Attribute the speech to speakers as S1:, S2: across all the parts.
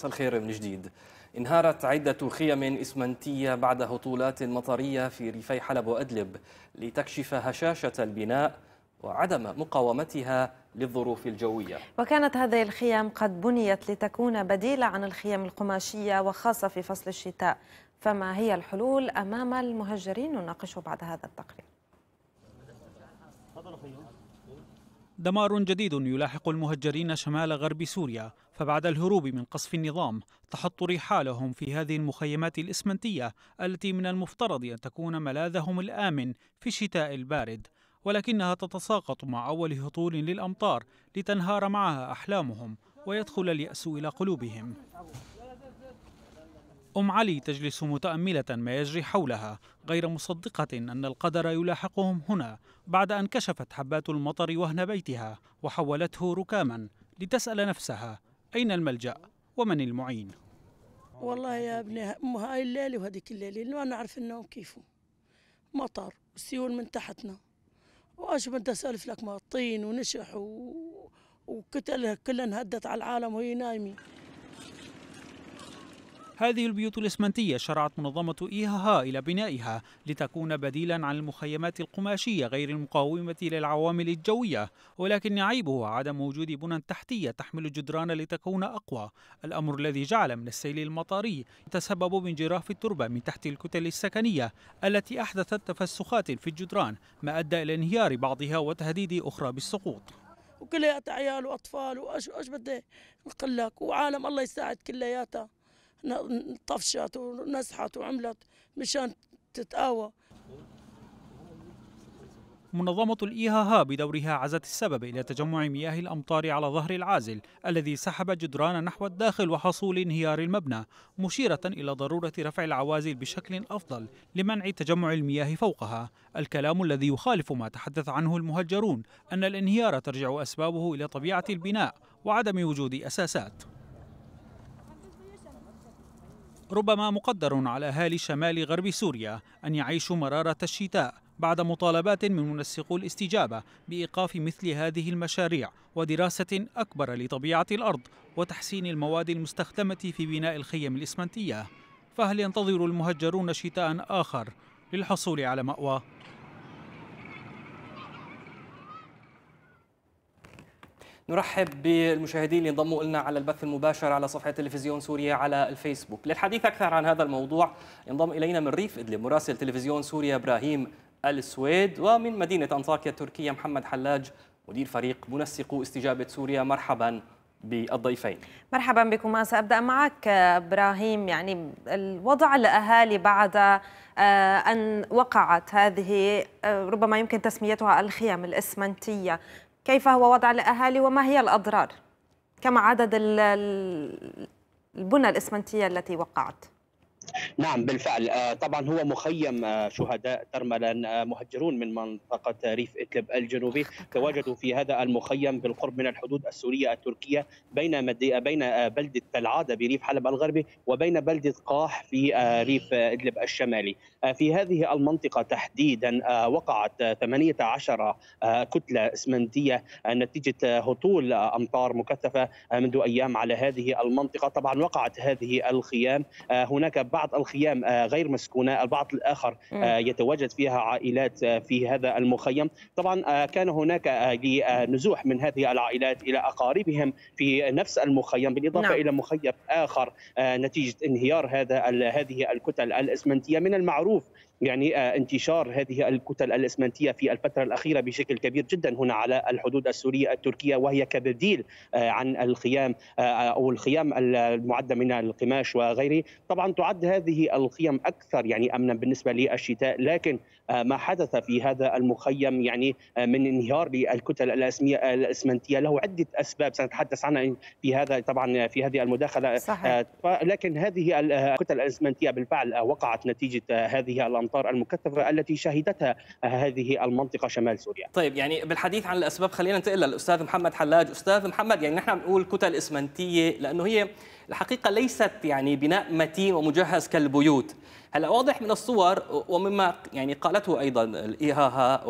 S1: مساء الخير من جديد انهارت عدة خيم إسمنتية بعد هطولات مطرية في ريفي حلب وأدلب لتكشف هشاشة البناء وعدم مقاومتها للظروف الجوية
S2: وكانت هذه الخيام قد بنيت لتكون بديلة عن الخيام القماشية وخاصة في فصل الشتاء فما هي الحلول أمام المهجرين نناقشه بعد هذا التقرير
S3: دمار جديد يلاحق المهجرين شمال غرب سوريا فبعد الهروب من قصف النظام تحط رحالهم في هذه المخيمات الإسمنتية التي من المفترض أن تكون ملاذهم الآمن في الشتاء البارد ولكنها تتساقط مع أول هطول للأمطار لتنهار معها أحلامهم ويدخل اليأس إلى قلوبهم أم علي تجلس متأملة ما يجري حولها غير مصدقة أن القدر يلاحقهم هنا بعد أن كشفت حبات المطر وهن بيتها وحولته ركاما لتسأل نفسها أين الملجأ ومن المعين
S4: والله يا ابني هاي الليلة وهذيك الليلة ما نعرف النوم كيف مطر وسيول من تحتنا واش بدي اسالف لك ما الطين ونشح و... وكتلها كلها انهدت على العالم وهي نايمه
S3: هذه البيوت الإسمنتية شرعت منظمة إيهاها إلى بنائها لتكون بديلا عن المخيمات القماشية غير المقاومة للعوامل الجوية ولكن عيبه عدم وجود بنى تحتية تحمل الجدران لتكون أقوى الأمر الذي جعل من السيل المطاري يتسبب من جراف التربة من تحت الكتل السكنية التي أحدثت تفسخات في الجدران ما أدى إلى انهيار بعضها وتهديد أخرى بالسقوط
S4: وكلياتها عيال واطفال وايش بدي نقول لك وعالم الله يساعد كلياتها طفشت ونزحت وعملت مشان تتقاوى
S3: منظمة الإيهاها بدورها عزت السبب إلى تجمع مياه الأمطار على ظهر العازل الذي سحب جدران نحو الداخل وحصول انهيار المبنى مشيرة إلى ضرورة رفع العوازل بشكل أفضل لمنع تجمع المياه فوقها الكلام الذي يخالف ما تحدث عنه المهجرون أن الانهيار ترجع أسبابه إلى طبيعة البناء وعدم وجود أساسات ربما مقدر على أهالي شمال غرب سوريا أن يعيشوا مرارة الشتاء بعد مطالبات من منسقو الاستجابة بإيقاف مثل هذه المشاريع ودراسة أكبر لطبيعة الأرض وتحسين المواد المستخدمة في بناء الخيم الإسمنتية فهل ينتظر المهجرون شتاء آخر للحصول على مأوى؟
S1: نرحب بالمشاهدين اللي انضموا لنا على البث المباشر على صفحه تلفزيون سوريا على الفيسبوك للحديث اكثر عن هذا الموضوع ينضم الينا من ريف ادلب مراسل تلفزيون سوريا ابراهيم السويد ومن مدينه انطاكيا التركيه محمد حلاج مدير فريق منسق استجابه سوريا مرحبا بالضيفين
S2: مرحبا بكم سأبدأ معك إبراهيم يعني الوضع الأهالي بعد آه، أن وقعت هذه آه، ربما يمكن تسميتها الخيام الإسمنتية كيف هو وضع الأهالي وما هي الأضرار كما عدد البنى الإسمنتية التي وقعت
S5: نعم بالفعل آه، طبعا هو مخيم آه، شهداء ترملا آه، مهجرون من منطقة ريف إدلب الجنوبي تواجدوا في هذا المخيم بالقرب من الحدود السورية التركية بين بين بلدة العادة بريف حلب الغربي وبين بلدة قاح في ريف إدلب الشمالي في هذه المنطقة تحديدا وقعت 18 كتلة إسمنتية نتيجة هطول أمطار مكثفة منذ أيام على هذه المنطقة طبعا وقعت هذه الخيام هناك بعض بعض الخيام آه، غير مسكونه البعض الاخر آه، يتواجد فيها عائلات آه، في هذا المخيم طبعا كان هناك نزوح من هذه العائلات الى اقاربهم في نفس المخيم بالاضافه نعم. الى مخيم اخر نتيجه انهيار هذا هذه الكتل الاسمنتيه من المعروف يعني آه، انتشار هذه الكتل الاسمنتيه في الفتره الاخيره بشكل كبير جدا هنا على الحدود السوريه التركيه وهي كبديل آه، عن الخيام آه، او الخيام المعده من القماش وغيره، طبعا تعد هذه الخيم اكثر يعني امنا بالنسبه للشتاء لكن ما حدث في هذا المخيم يعني من انهيار للكتل الاسمنتيه له عده اسباب سنتحدث عنها في هذا طبعا في هذه المداخله صحيح. لكن هذه الكتل الاسمنتيه بالفعل وقعت نتيجه هذه الامطار الامطار المكثفه التي شهدتها هذه المنطقه شمال سوريا.
S1: طيب يعني بالحديث عن الاسباب خلينا ننتقل للاستاذ محمد حلاج، استاذ محمد يعني نحن بنقول كتل اسمنتيه لانه هي الحقيقه ليست يعني بناء متين ومجهز كالبيوت. هلا واضح من الصور ومما يعني قالته ايضا الايهاها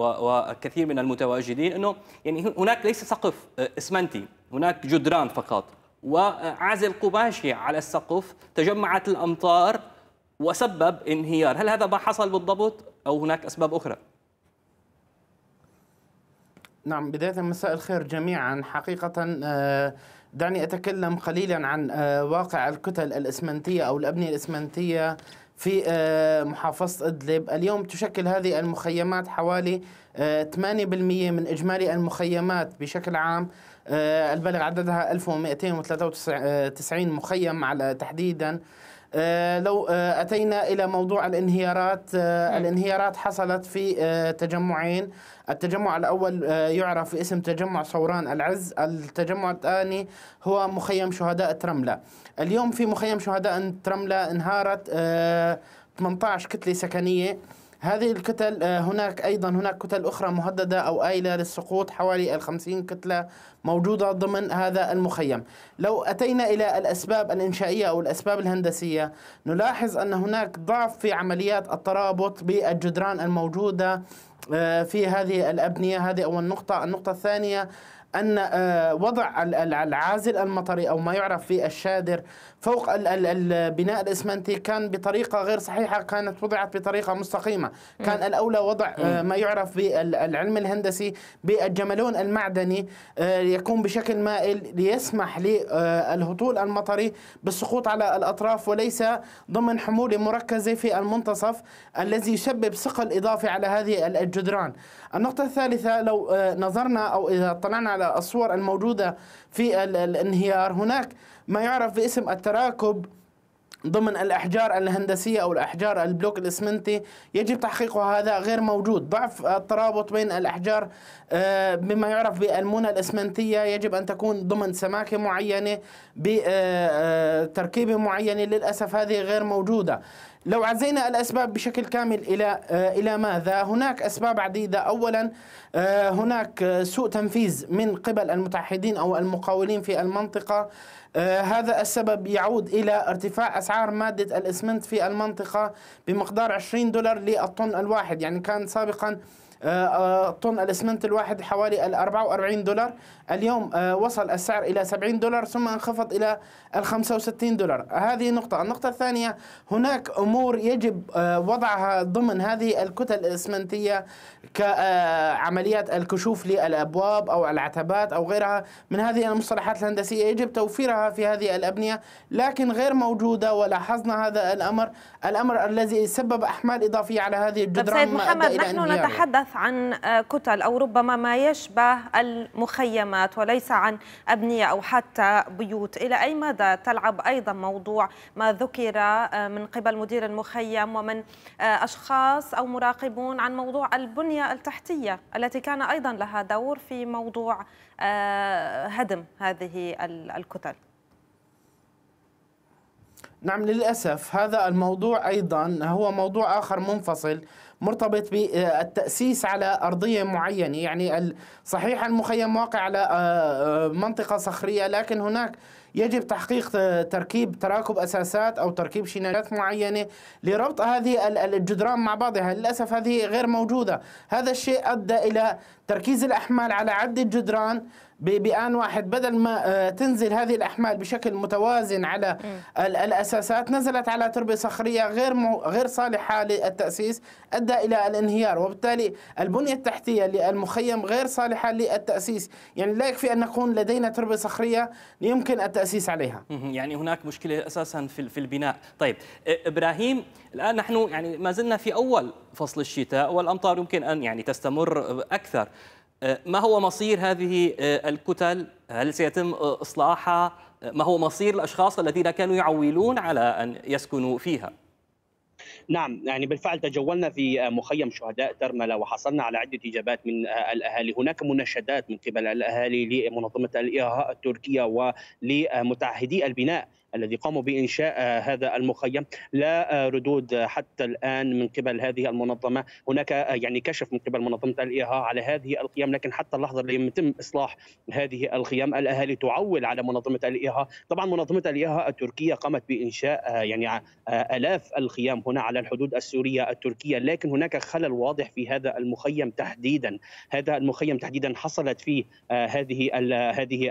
S1: وكثير من المتواجدين انه يعني هناك ليس سقف اسمنتي، هناك جدران فقط. وعازل قماشي على السقف تجمعت الامطار وسبب انهيار هل هذا ما حصل بالضبط أو هناك أسباب
S4: أخرى؟ نعم بداية مساء الخير جميعا حقيقة آه، دعني أتكلم قليلا عن آه، واقع الكتل الإسمنتية أو الأبنية الإسمنتية في آه، محافظة إدلب اليوم تشكل هذه المخيمات حوالي 8% من إجمالي المخيمات بشكل عام البلغ عددها 1293 مخيم على تحديدا آه، لو آه، أتينا إلى موضوع الانهيارات آه، الانهيارات حصلت في تجمعين التجمع الأول يعرف باسم تجمع صوران العز التجمع الثاني هو مخيم شهداء ترملة اليوم في مخيم شهداء ترملة انهارت 18 كتلة سكنية هذه الكتل آه، هناك أيضا هناك كتل أخرى مهددة أو آيلة للسقوط حوالي الخمسين كتلة موجودة ضمن هذا المخيم لو أتينا إلى الأسباب الإنشائية أو الأسباب الهندسية نلاحظ أن هناك ضعف في عمليات الترابط بالجدران الموجودة آه، في هذه الأبنية هذه أول نقطة النقطة الثانية أن آه، وضع العازل المطري أو ما يعرف في الشادر فوق البناء الإسمنتي كان بطريقة غير صحيحة كانت وضعت بطريقة مستقيمة كان الأولى وضع آه، ما يعرف بالعلم الهندسي بالجملون المعدني آه، يكون بشكل مائل ليسمح للهطول المطري بالسقوط على الأطراف وليس ضمن حمولة مركزة في المنتصف الذي يسبب ثقل إضافي على هذه الجدران النقطة الثالثة لو نظرنا أو إذا اطلعنا على على الصور الموجودة في الانهيار هناك ما يعرف باسم التراكب ضمن الأحجار الهندسية أو الأحجار البلوك الإسمنتي يجب تحقيقه هذا غير موجود ضعف الترابط بين الأحجار بما آه، يعرف بالمونة الإسمنتية يجب أن تكون ضمن سماكة معينة بتركيبة آه، آه، معينة للأسف هذه غير موجودة لو عزينا الاسباب بشكل كامل الى آه، الى ماذا؟ هناك اسباب عديده، اولا آه، هناك سوء تنفيذ من قبل المتعهدين او المقاولين في المنطقه، آه، هذا السبب يعود الى ارتفاع اسعار ماده الاسمنت في المنطقه بمقدار 20 دولار للطن الواحد، يعني كان سابقا طن الاسمنت الواحد حوالي 44 دولار اليوم آه، وصل السعر إلى 70 دولار ثم انخفض إلى 65 دولار هذه نقطة النقطة الثانية هناك أمور يجب آه، وضعها ضمن هذه الكتل الإسمنتية كعمليات آه، الكشوف للأبواب أو العتبات أو غيرها من هذه المصطلحات الهندسية يجب توفيرها في هذه الأبنية لكن غير موجودة ولاحظنا هذا الأمر الأمر الذي سبب أحمال إضافية على هذه طيب، الجدران سيد محمد نحن
S2: نتحدث البحث عن كتل أو ربما ما يشبه المخيمات وليس عن أبنية أو حتى بيوت إلى أي مدى تلعب أيضا موضوع ما ذكر من قبل مدير المخيم ومن أشخاص أو مراقبون عن موضوع البنية التحتية التي كان أيضا لها دور في موضوع هدم هذه الكتل
S4: نعم للأسف هذا الموضوع أيضا هو موضوع آخر منفصل مرتبط بالتأسيس على أرضية معينة يعني صحيح المخيم واقع على آه، آه، منطقة صخرية لكن هناك يجب تحقيق آه، تركيب تراكب اساسات او تركيب شناجات معينه لربط هذه الجدران مع بعضها، للاسف هذه غير موجوده، هذا الشيء ادى الى تركيز الاحمال على عده جدران بآن واحد بدل ما آه، تنزل هذه الأحمال بشكل متوازن على الأساسات نزلت على تربة صخرية غير غير صالحة للتأسيس أدى إلى الانهيار وبالتالي البنية التحتية للمخيم غير صالحة للتأسيس يعني لا يكفي أن نكون لدينا تربة صخرية يمكن التأسيس عليها
S1: يعني هناك مشكلة أساسا في البناء طيب إبراهيم الآن نحن يعني ما زلنا في أول فصل الشتاء والأمطار يمكن أن يعني تستمر أكثر آه، ما هو مصير هذه آه، الكتل؟ هل سيتم إصلاحها؟ آه، ما هو مصير الأشخاص الذين كانوا يعولون على أن يسكنوا فيها؟
S5: نعم يعني بالفعل تجولنا في مخيم شهداء ترملة وحصلنا على عدة إجابات من الأهالي هناك مناشدات من قبل الأهالي لمنظمة الإرهاء التركية ولمتعهدي البناء الذي قاموا بإنشاء هذا المخيم لا ردود حتى الآن من قبل هذه المنظمة هناك يعني كشف من قبل منظمة الإيها على هذه القيم لكن حتى اللحظة اللي يتم إصلاح هذه الخيام الأهالي تعول على منظمة الإيها طبعا منظمة الإيها التركية قامت بإنشاء يعني آلاف الخيام هنا على الحدود السورية التركية لكن هناك خلل واضح في هذا المخيم تحديدا هذا المخيم تحديدا حصلت فيه آه، هذه هذه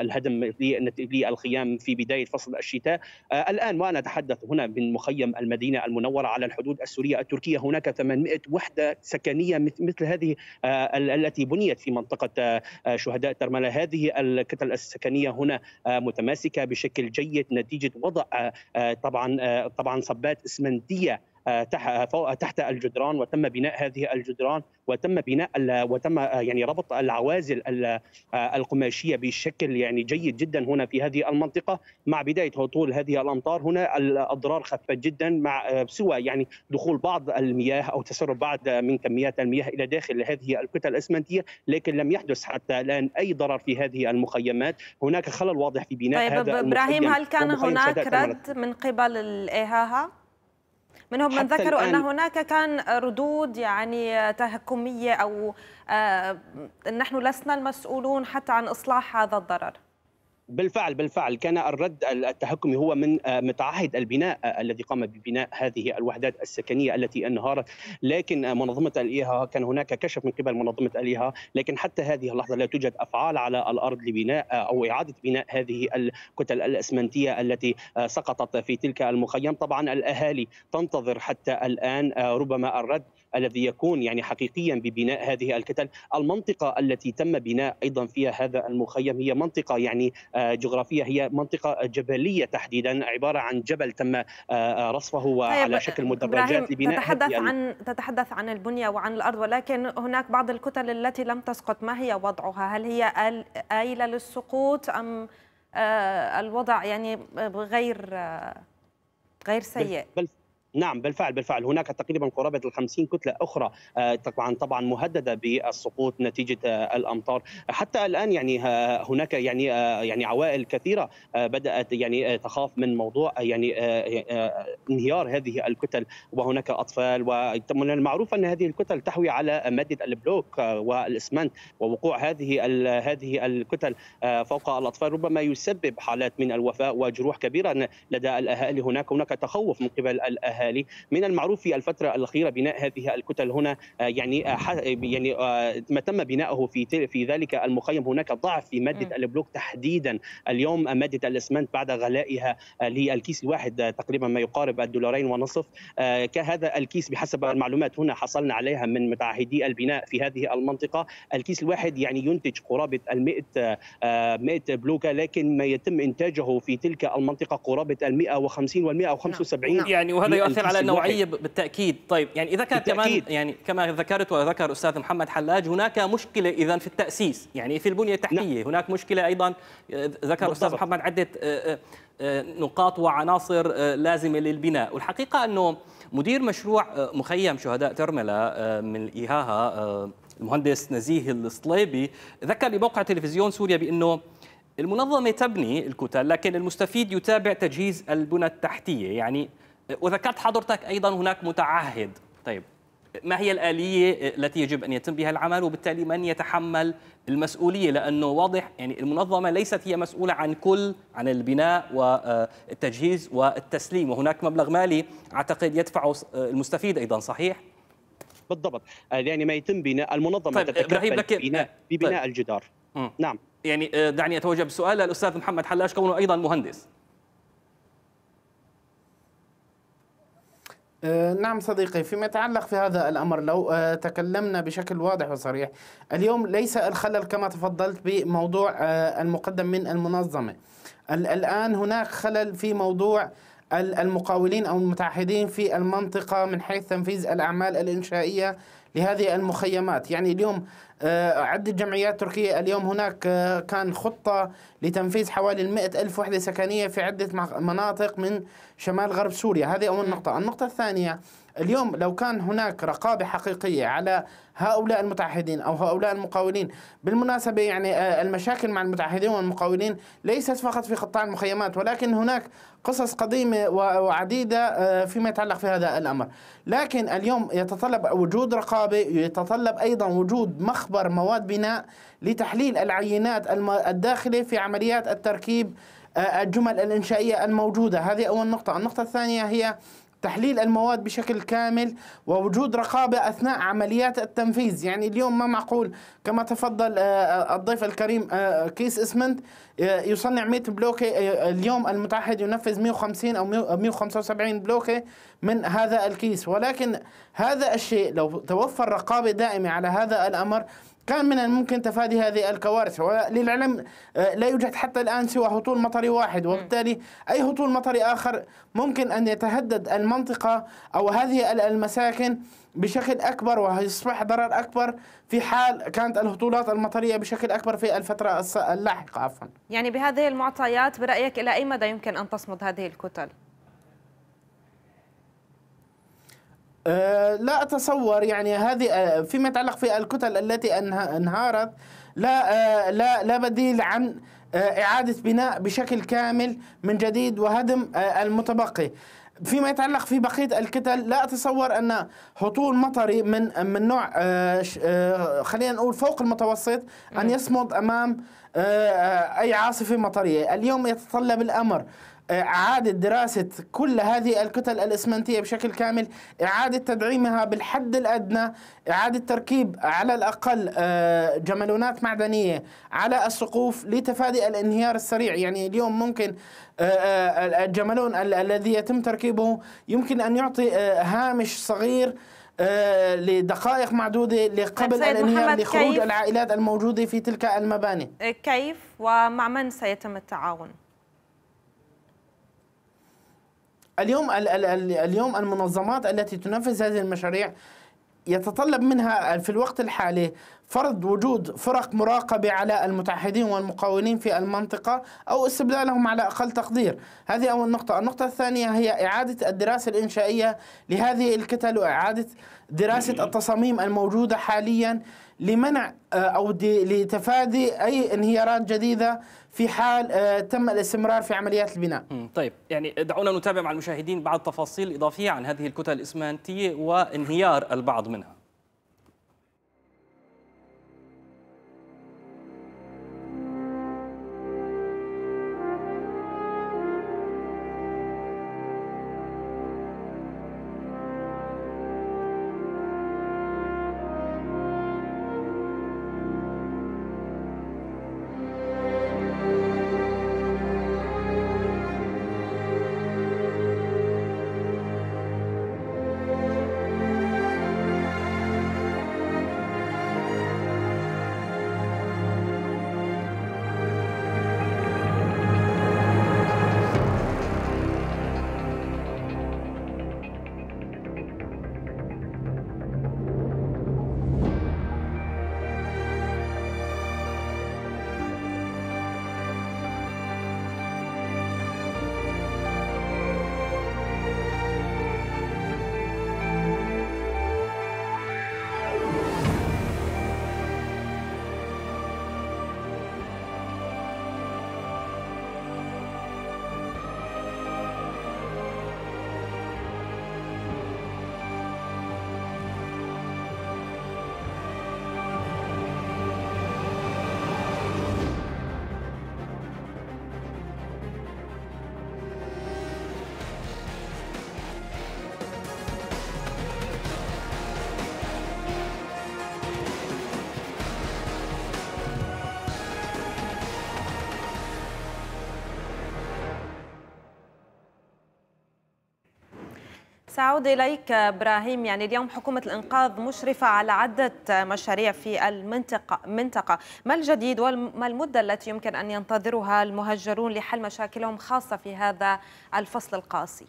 S5: الهدم للخيام في بداية فصل الشتاء آه، الآن وأنا أتحدث هنا من مخيم المدينة المنورة على الحدود السورية التركية هناك 800 وحدة سكنية مثل هذه آه، التي بنيت في منطقة آه، شهداء ترملة هذه الكتل السكنية هنا متماسكة بشكل جيد نتيجة وضع طبعا طبعا صبات اسمنتية آه، آه، آه، تحت الجدران وتم بناء هذه الجدران وتم بناء وتم يعني ربط العوازل القماشيه بشكل يعني جيد جدا هنا في هذه المنطقه مع بدايه هطول هذه الامطار هنا الاضرار خفت جدا مع سوى يعني دخول بعض المياه او تسرب بعض من كميات المياه الى داخل هذه الكتل الاسمنتيه لكن لم يحدث حتى الان اي ضرر في هذه المخيمات هناك خلل واضح في بناء طيب هذا ابراهيم هل كان هناك رد
S2: من قبل الاهاها منهم من ذكروا أن هناك كان ردود يعني تهكمية أو آه، نحن لسنا المسؤولون حتى عن إصلاح هذا الضرر
S5: بالفعل بالفعل كان الرد التحكمي هو من آه، متعهد البناء آه، الذي قام ببناء هذه الوحدات السكنيه التي انهارت لكن آه، منظمه الايها كان هناك كشف من قبل منظمه الايها لكن حتى هذه اللحظه لا توجد افعال على الارض لبناء او اعاده بناء هذه الكتل الاسمنتيه التي سقطت في تلك المخيم طبعا الاهالي تنتظر حتى الان ربما الرد الذي يكون يعني حقيقيا ببناء هذه الكتل المنطقة التي تم بناء أيضا فيها هذا المخيم هي منطقة يعني آه، جغرافية هي منطقة جبلية تحديدا عبارة عن جبل تم آه، آه، رصفه طيب، على شكل مدرجات لبناء تتحدث عن
S2: تتحدث عن البنية وعن الأرض ولكن هناك بعض الكتل التي لم تسقط ما هي وضعها هل هي آيلة للسقوط أم الوضع يعني غير
S5: غير سيء بل نعم بالفعل بالفعل هناك تقريبا قرابه ال 50 كتله اخرى آه، طبعا طبعا مهدده بالسقوط نتيجه آه، الامطار حتى الان يعني آه، هناك يعني يعني عوائل كثيره بدات يعني تخاف من موضوع يعني انهيار هذه الكتل وهناك اطفال ومن المعروف ان هذه الكتل تحوي على ماده البلوك والاسمنت ووقوع هذه هذه الكتل فوق الاطفال ربما يسبب حالات من الوفاه وجروح كبيره لدى الاهالي هناك هناك تخوف من قبل الاهالي الحالي من المعروف في الفتره الاخيره بناء هذه الكتل هنا آه، يعني آه، يعني آه، ما تم بناؤه في في ذلك المخيم هناك ضعف في ماده البلوك تحديدا اليوم ماده الاسمنت بعد غلائها للكيس الواحد تقريبا ما يقارب الدولارين ونصف كهذا الكيس بحسب المعلومات هنا حصلنا عليها من متعهدي البناء في هذه المنطقه الكيس الواحد يعني ينتج قرابه ال 100 بلوكه لكن ما يتم انتاجه في تلك المنطقه قرابه ال 150 وال 175 يعني وهذا يؤثر على النوعيه
S1: الواحد. بالتاكيد طيب يعني اذا كانت كمان يعني كما ذكرت وذكر استاذ محمد حلاج هناك مشكله اذا في التاسيس يعني في البنيه نعم. التحتيه هناك مشكله ايضا آه، ذكر بالضبط. استاذ محمد عده آه، آه، نقاط وعناصر لازمه للبناء والحقيقه انه مدير مشروع مخيم شهداء ترمله من ايهاها المهندس نزيه الصليبي ذكر بموقع تلفزيون سوريا بانه المنظمة تبني الكتل لكن المستفيد يتابع تجهيز البنى التحتية يعني وذكرت حضرتك ايضا هناك متعهد طيب ما هي الآلية التي يجب أن يتم بها العمل وبالتالي من يتحمل المسؤولية لأنه واضح يعني المنظمة ليست هي مسؤولة عن كل عن البناء والتجهيز والتسليم وهناك مبلغ مالي أعتقد يدفعه المستفيد أيضا صحيح؟
S5: بالضبط يعني ما يتم بناء المنظمة طيب تتكفل ببناء, آه، ببناء طيب. الجدار م. نعم يعني آه، دعني
S1: أتوجه بالسؤال للأستاذ محمد حلاش كونه أيضا مهندس
S4: آه، نعم صديقي فيما يتعلق في هذا الأمر لو آه، تكلمنا بشكل واضح وصريح اليوم ليس الخلل كما تفضلت بموضوع آه، المقدم من المنظمة الآن هناك خلل في موضوع المقاولين أو المتعهدين في المنطقة من حيث تنفيذ الأعمال الإنشائية لهذه المخيمات يعني اليوم آه، عدة جمعيات تركية اليوم هناك آه، كان خطة لتنفيذ حوالي المائة ألف وحدة سكنية في عدة مناطق من شمال غرب سوريا هذه أول نقطة النقطة الثانية اليوم لو كان هناك رقابة حقيقية على هؤلاء المتعهدين أو هؤلاء المقاولين بالمناسبة يعني آه، المشاكل مع المتعهدين والمقاولين ليست فقط في قطاع المخيمات ولكن هناك قصص قديمة وعديدة آه، فيما يتعلق في هذا الأمر لكن اليوم يتطلب وجود رقابة يتطلب أيضا وجود مخبر مواد بناء لتحليل العينات الداخلة في عمليات التركيب آه، الجمل الإنشائية الموجودة هذه أول نقطة النقطة الثانية هي تحليل المواد بشكل كامل ووجود رقابة أثناء عمليات التنفيذ يعني اليوم ما معقول كما تفضل آه، آه، الضيف الكريم آه، كيس اسمنت يصنع 100 بلوكة اليوم المتحد ينفذ 150 أو 175 بلوكة من هذا الكيس ولكن هذا الشيء لو توفر رقابة دائمة على هذا الأمر كان من الممكن تفادي هذه الكوارث وللعلم آه، لا يوجد حتى الآن سوى هطول مطري واحد وبالتالي أي هطول مطري آخر ممكن أن يتهدد المنطقة أو هذه المساكن بشكل أكبر ويصبح ضرر أكبر في حال كانت الهطولات المطرية بشكل أكبر في الفترة اللاحقة
S2: عفوا يعني بهذه المعطيات برأيك إلى أي مدى يمكن أن تصمد هذه الكتل؟
S4: آه، لا أتصور يعني هذه آه، فيما يتعلق في الكتل التي انهارت لا آه، لا لا بديل عن إعادة بناء بشكل كامل من جديد وهدم المتبقي فيما يتعلق في بقية الكتل لا أتصور أن هطول مطري من من نوع خلينا نقول فوق المتوسط أن يصمد أمام أي عاصفة مطرية اليوم يتطلب الأمر إعادة دراسة كل هذه الكتل الإسمنتية بشكل كامل إعادة تدعيمها بالحد الأدنى إعادة تركيب على الأقل آه، جملونات معدنية على السقوف لتفادي الانهيار السريع يعني اليوم ممكن آه، آه، الجملون الذي يتم تركيبه يمكن أن يعطي هامش صغير لدقائق معدودة لقبل الانهيار لخروج العائلات الموجودة في تلك المباني
S2: كيف ومع من سيتم التعاون؟
S4: اليوم ال ال ال اليوم المنظمات التي تنفذ هذه المشاريع يتطلب منها في الوقت الحالي فرض وجود فرق مراقبة على المتعهدين والمقاولين في المنطقة أو استبدالهم على أقل تقدير هذه أول نقطة النقطة الثانية هي إعادة الدراسة الإنشائية لهذه الكتل وإعادة دراسة التصاميم الموجودة حاليا لمنع آه، أو لتفادي أي انهيارات جديدة في حال آه، تم الاستمرار في عمليات البناء طيب
S1: يعني دعونا نتابع مع المشاهدين بعض تفاصيل إضافية عن هذه الكتل الإسمنتية وانهيار البعض منها
S2: سأعود إليك إبراهيم يعني اليوم حكومة الإنقاذ مشرفة على عدة مشاريع في المنطقة منطقة ما الجديد وما المدة التي يمكن أن ينتظرها المهجرون لحل مشاكلهم خاصة في هذا الفصل القاسي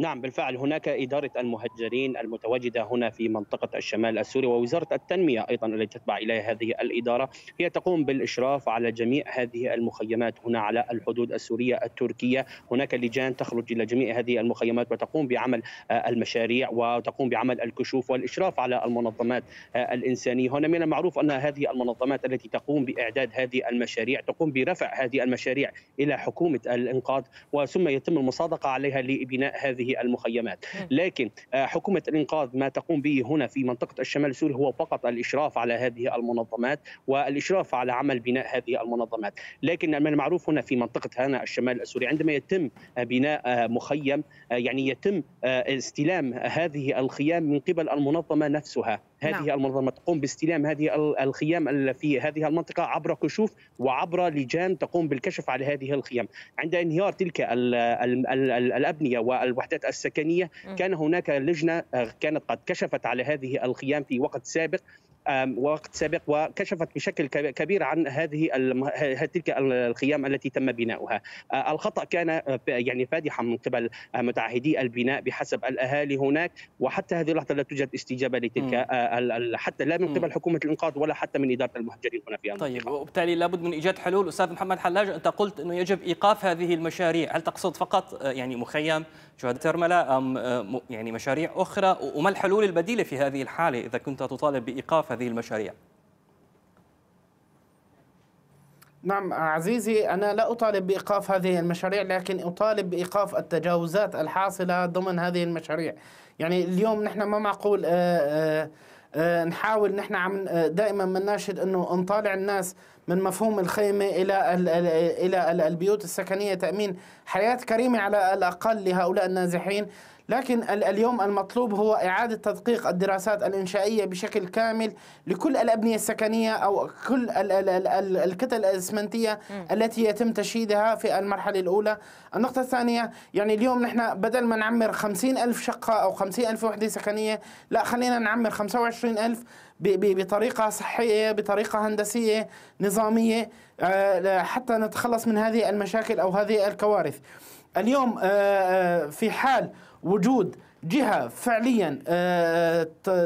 S5: نعم بالفعل هناك إدارة المهجرين المتواجدة هنا في منطقة الشمال السوري ووزارة التنمية أيضا التي تتبع إليها هذه الإدارة هي تقوم بالإشراف على جميع هذه المخيمات هنا على الحدود السورية التركية هناك لجان تخرج إلى جميع هذه المخيمات وتقوم بعمل آه، المشاريع وتقوم بعمل الكشوف والإشراف على المنظمات آه، الإنسانية هنا من المعروف أن هذه المنظمات التي تقوم بإعداد هذه المشاريع تقوم برفع هذه المشاريع إلى حكومة الإنقاذ وثم يتم المصادقة عليها لبناء هذه المخيمات لكن آه، حكومة الإنقاذ ما تقوم به هنا في منطقة الشمال السوري هو فقط الإشراف على هذه المنظمات والإشراف على عمل بناء هذه المنظمات لكن من المعروف هنا في منطقة هنا الشمال السوري عندما يتم آه، بناء آه، مخيم يعني يتم استلام هذه الخيام من قبل المنظمة نفسها هذه نعم. المنظمه تقوم باستلام هذه الخيام في هذه المنطقه عبر كشوف وعبر لجان تقوم بالكشف على هذه الخيام عند انهيار تلك الابنيه والوحدات السكنيه كان هناك لجنه آه، كانت قد كشفت على هذه الخيام في وقت سابق وقت سابق وكشفت بشكل كبير عن هذه تلك الخيام التي تم بناؤها الخطا كان يعني فادحا من قبل متعهدي البناء بحسب الاهالي هناك وحتى هذه اللحظه لا توجد استجابه لتلك حتى لا من قبل حكومه الانقاذ ولا حتى من اداره المهجرين هنا في المنطقه
S1: طيب وبالتالي لابد من ايجاد حلول استاذ محمد حلاج انت قلت انه يجب ايقاف هذه المشاريع هل تقصد فقط يعني مخيم ترملة أم يعني مشاريع أخرى وما الحلول البديلة في هذه الحالة إذا كنت تطالب بإيقاف هذه المشاريع؟
S4: نعم عزيزي أنا لا أطالب بإيقاف هذه المشاريع لكن أطالب بإيقاف التجاوزات الحاصلة ضمن هذه المشاريع يعني اليوم نحن ما معقول آآ آآ نحاول نحن عم دائما بنناشد انه نطالع الناس من مفهوم الخيمة إلى إلى البيوت السكنية تأمين حياة كريمة على الأقل لهؤلاء النازحين لكن اليوم المطلوب هو إعادة تدقيق الدراسات الإنشائية بشكل كامل لكل الأبنية السكنية أو كل الكتل الإسمنتية التي يتم تشييدها في المرحلة الأولى النقطة الثانية يعني اليوم نحن بدل ما نعمر خمسين ألف شقة أو خمسين ألف وحدة سكنية لا خلينا نعمر خمسة وعشرين ألف بطريقة صحية بطريقة هندسية نظامية آه، حتى نتخلص من هذه المشاكل أو هذه الكوارث اليوم آه، آه، في حال وجود جهة فعليا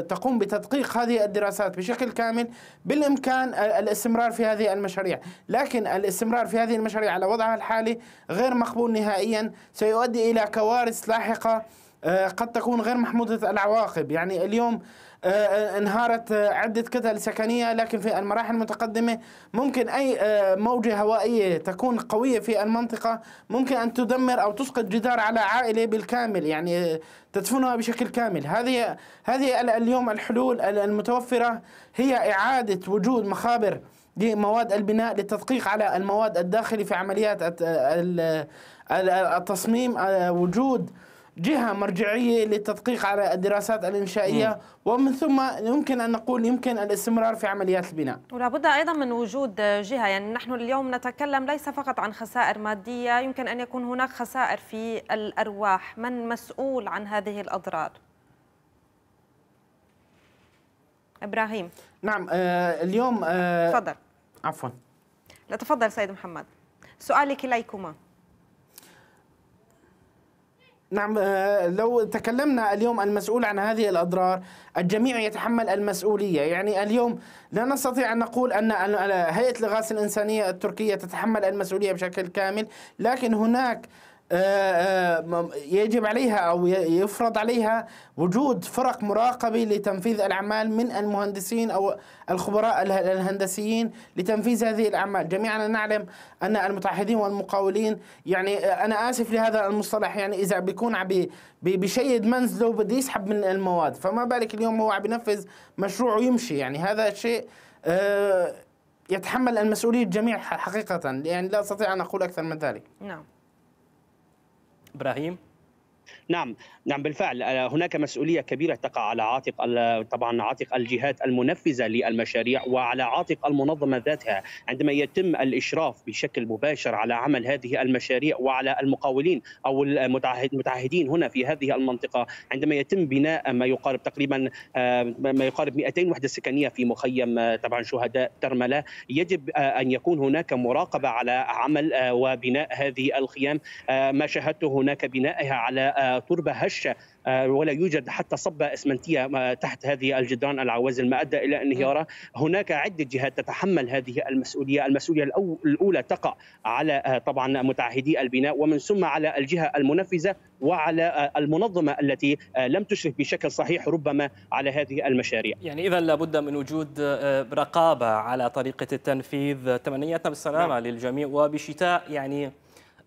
S4: تقوم بتدقيق هذه الدراسات بشكل كامل بالإمكان الاستمرار في هذه المشاريع لكن الاستمرار في هذه المشاريع على وضعها الحالي غير مقبول نهائيا سيؤدي إلى كوارث لاحقة آه، قد تكون غير محمودة العواقب يعني اليوم آه، آه، انهارت عدة كتل سكنية لكن في المراحل المتقدمة ممكن أي موجة هوائية تكون قوية في المنطقة ممكن أن تدمر أو تسقط جدار على عائلة بالكامل يعني تدفنها بشكل كامل هذه هذه اليوم الحلول المتوفرة هي إعادة وجود مخابر لمواد البناء للتدقيق على المواد الداخلية في عمليات التصميم وجود جهة مرجعية للتدقيق على الدراسات الإنشائية م. ومن ثم يمكن أن نقول يمكن الاستمرار في عمليات البناء
S2: ولا بد أيضا من وجود جهة يعني نحن اليوم نتكلم ليس فقط عن خسائر مادية يمكن أن يكون هناك خسائر في الأرواح من مسؤول عن هذه الأضرار إبراهيم نعم
S4: آه اليوم آه تفضل عفوا
S2: لا تفضل سيد محمد سؤالك إليكما
S4: نعم آه، لو تكلمنا اليوم المسؤول عن هذه الأضرار الجميع يتحمل المسؤولية يعني اليوم لا نستطيع أن نقول أن هيئة الغاز الإنسانية التركية تتحمل المسؤولية بشكل كامل لكن هناك آه، آه، يجب عليها او يفرض عليها وجود فرق مراقبه لتنفيذ الاعمال من المهندسين او الخبراء الهندسيين لتنفيذ هذه الاعمال، جميعنا نعلم ان المتعهدين والمقاولين يعني آه، انا اسف لهذا المصطلح يعني اذا بيكون عم بشيد منزله بده يسحب من المواد، فما بالك اليوم هو عم بينفذ مشروع ويمشي يعني هذا شيء يتحمل المسؤوليه الجميع حقيقه يعني لا استطيع ان اقول اكثر من ذلك. نعم. Brahim?
S5: نعم نعم بالفعل آه، هناك مسؤوليه كبيره تقع على عاتق طبعا عاتق الجهات المنفذه للمشاريع وعلى عاتق المنظمه ذاتها عندما يتم الاشراف بشكل مباشر على عمل هذه المشاريع وعلى المقاولين او المتعهدين هنا في هذه المنطقه عندما يتم بناء ما يقارب تقريبا آه، ما يقارب 200 وحده سكنيه في مخيم آه، طبعا شهداء ترمله يجب ان يكون هناك مراقبه على عمل وبناء هذه الخيام ما شاهدته هناك بنائها على تربه هشه آه، ولا يوجد حتى صبة اسمنتية آه، تحت هذه الجدران العوازل ما أدى إلى انهيارها هناك عدة جهات تتحمل هذه المسؤولية المسؤولية الأولى تقع على آه، طبعا متعهدي البناء ومن ثم على الجهة المنفذة وعلى المنظمة التي لم تشرف بشكل صحيح ربما على هذه المشاريع
S4: يعني
S1: إذا لابد من وجود رقابة على طريقة التنفيذ تمنياتنا بالسلامة نعم. للجميع وبشتاء يعني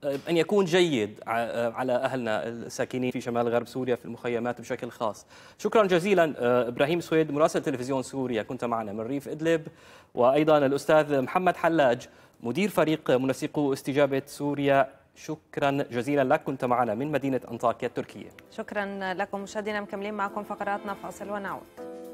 S1: أن يكون جيد على أهلنا الساكنين في شمال غرب سوريا في المخيمات بشكل خاص شكرا جزيلا إبراهيم سويد مراسل تلفزيون سوريا كنت معنا من ريف إدلب وأيضا الأستاذ محمد حلاج مدير فريق منسقو استجابة سوريا شكرا جزيلا لك كنت معنا من مدينة أنطاكيا التركية
S2: شكرا لكم مشاهدينا مكملين معكم فقراتنا فاصل ونعود